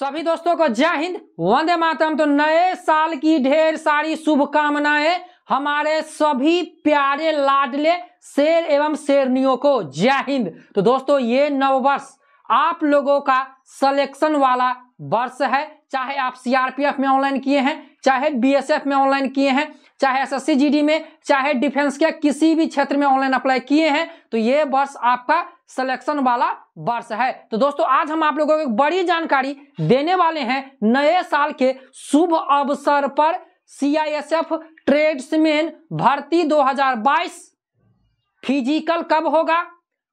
सभी दोस्तों को जय हिंद वंदे मातरम तो नए साल की ढेर सारी शुभकामनाएं हमारे सभी प्यारे लाडले शेर एवं शेरनियों को जय हिंद तो दोस्तों ये नववर्ष आप लोगों का सिलेक्शन वाला वर्ष है चाहे आप सीआरपीएफ में ऑनलाइन किए हैं चाहे बीएसएफ में ऑनलाइन किए हैं चाहे एसएससी जीडी में चाहे डिफेंस के किसी भी क्षेत्र में ऑनलाइन अप्लाई किए हैं तो ये वर्ष आपका सिलेक्शन वाला वर्ष है तो दोस्तों आज हम आप लोगों को बड़ी जानकारी देने वाले हैं नए साल के शुभ अवसर पर सीआईएसएफ ट्रेड्समैन भर्ती 2022 फिजिकल कब होगा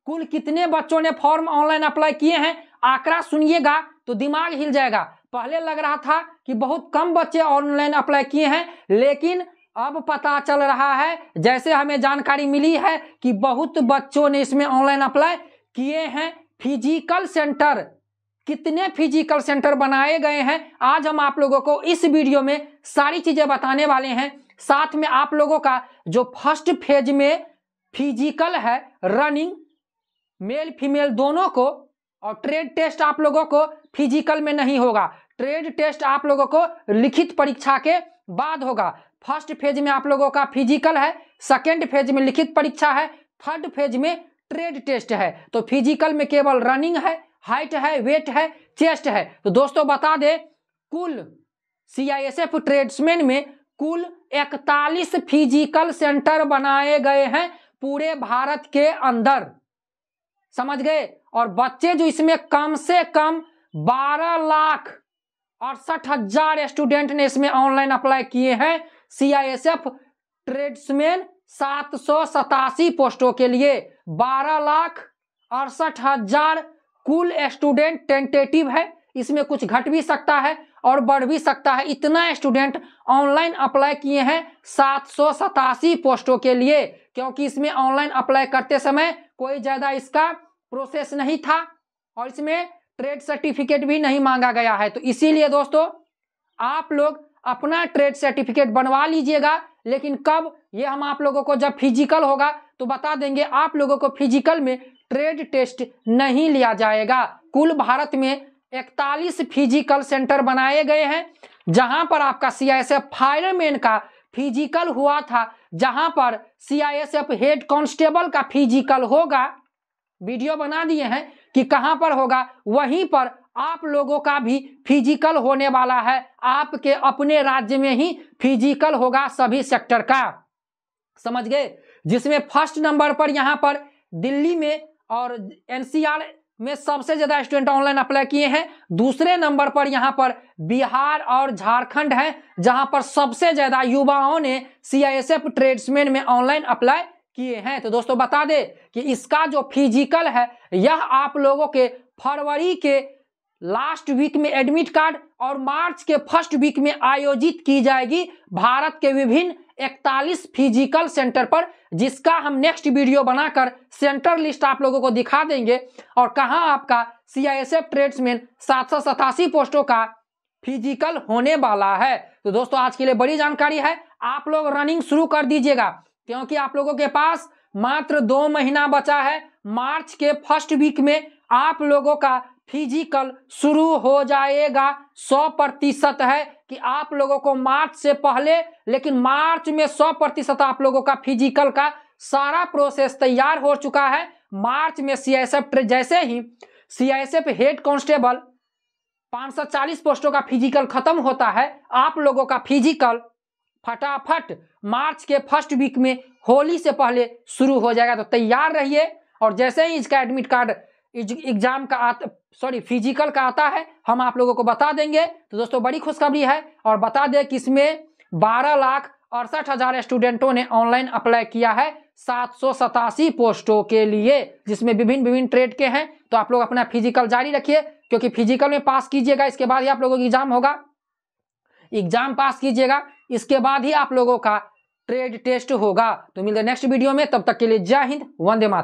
कुल कितने बच्चों ने फॉर्म ऑनलाइन अप्लाई किए हैं आंकड़ा सुनिएगा तो दिमाग हिल जाएगा पहले लग रहा था कि बहुत कम बच्चे ऑनलाइन अप्लाई किए हैं लेकिन अब पता चल रहा है जैसे हमें जानकारी मिली है कि बहुत बच्चों ने इसमें ऑनलाइन अप्लाई किए हैं फिजिकल सेंटर कितने फिजिकल सेंटर बनाए गए हैं आज हम आप लोगों को इस वीडियो में सारी चीज़ें बताने वाले हैं साथ में आप लोगों का जो फर्स्ट फेज में फिजिकल है रनिंग मेल फीमेल दोनों को और ट्रेड टेस्ट आप लोगों को फिजिकल में नहीं होगा ट्रेड टेस्ट आप लोगों को लिखित परीक्षा के बाद होगा फर्स्ट फेज में आप लोगों का फिजिकल है सेकेंड फेज में लिखित परीक्षा है थर्ड फेज में ट्रेड टेस्ट है तो फिजिकल में केवल रनिंग है हाइट है वेट है चेस्ट है तो दोस्तों बता दे कुल सीआईएसएफ ट्रेड्समैन में कुल 41 फिजिकल सेंटर बनाए गए हैं पूरे भारत के अंदर समझ गए और बच्चे जो इसमें कम से कम 12 लाख अड़सठ हजार स्टूडेंट ने इसमें ऑनलाइन अप्लाई किए हैं सीआईएसएफ ट्रेड्समैन सात सौ सतासी पोस्टों के लिए बारह लाख अड़सठ हजार कुल स्टूडेंट टेंटेटिव है इसमें कुछ घट भी सकता है और बढ़ भी सकता है इतना स्टूडेंट ऑनलाइन अप्लाई किए हैं सात सौ सतासी पोस्टों के लिए क्योंकि इसमें ऑनलाइन अप्लाई करते समय कोई ज़्यादा इसका प्रोसेस नहीं था और इसमें ट्रेड सर्टिफिकेट भी नहीं मांगा गया है तो इसीलिए दोस्तों आप लोग अपना ट्रेड सर्टिफिकेट बनवा लीजिएगा लेकिन कब ये हम आप लोगों को जब फिजिकल होगा तो बता देंगे आप लोगों को फिजिकल में ट्रेड टेस्ट नहीं लिया जाएगा कुल भारत में इकतालीस फिजिकल सेंटर बनाए गए हैं जहां पर आपका C I S F fireman का फिजिकल हुआ था जहां पर C I S F head constable का फिजिकल होगा वीडियो बना दिए हैं कि कहां पर होगा वहीं पर आप लोगों का भी फिजिकल होने वाला है आपके अपने राज्य में ही फिजिकल होगा सभी सेक्टर का समझ गए जिसमें फर्स्ट नंबर पर यहाँ पर दिल्ली में और एनसीआर में सबसे ज्यादा स्टूडेंट ऑनलाइन अप्लाई किए हैं दूसरे नंबर पर यहाँ पर बिहार और झारखंड है जहां पर सबसे ज्यादा युवाओं ने सीआईएसएफ ट्रेड्समैन में ऑनलाइन अप्लाई किए हैं तो दोस्तों बता दे कि इसका जो फिजिकल है यह आप लोगों के फरवरी के लास्ट वीक में एडमिट कार्ड और मार्च के फर्स्ट वीक में आयोजित की जाएगी भारत के विभिन्न 41 फिजिकल सेंटर पर जिसका हम नेक्स्ट वीडियो बनाकर सेंटर लिस्ट आप लोगों को दिखा देंगे और कहा आपका C I S F tradesman सात पोस्टों का फिजिकल होने वाला है तो दोस्तों आज के लिए बड़ी जानकारी है आप लोग रनिंग शुरू कर दीजिएगा क्योंकि आप लोगों के पास मात्र दो महीना बचा है मार्च के फर्स्ट वीक में आप लोगों का फिजिकल शुरू हो जाएगा सौ प्रतिशत है कि आप लोगों को मार्च से पहले लेकिन मार्च में सौ प्रतिशत आप लोगों का फिजिकल का सारा प्रोसेस तैयार हो चुका है मार्च में सीआईएसएफ जैसे ही सीआईएसएफ हेड कांस्टेबल 540 पोस्टों का फिजिकल खत्म होता है आप लोगों का फिजिकल फटाफट मार्च के फर्स्ट वीक में होली से पहले शुरू हो जाएगा तो तैयार रहिए और जैसे ही इसका एडमिट कार्ड एग्जाम का सॉरी फिजिकल का आता है हम आप लोगों को बता देंगे तो दोस्तों बड़ी खुशखबरी है और बता दें कि इसमें बारह लाख अड़सठ हजार स्टूडेंटों ने ऑनलाइन अप्लाई किया है सात सौ सतासी पोस्टों के लिए जिसमें विभिन्न विभिन्न ट्रेड के हैं तो आप लोग अपना फिजिकल जारी रखिए क्योंकि फिजिकल में पास कीजिएगा इसके बाद ही आप लोगों का एग्जाम होगा एग्जाम पास कीजिएगा इसके बाद ही आप लोगों का ट्रेड टेस्ट होगा तो मिलते नेक्स्ट वीडियो में तब तक के लिए जय हिंद वंदे माता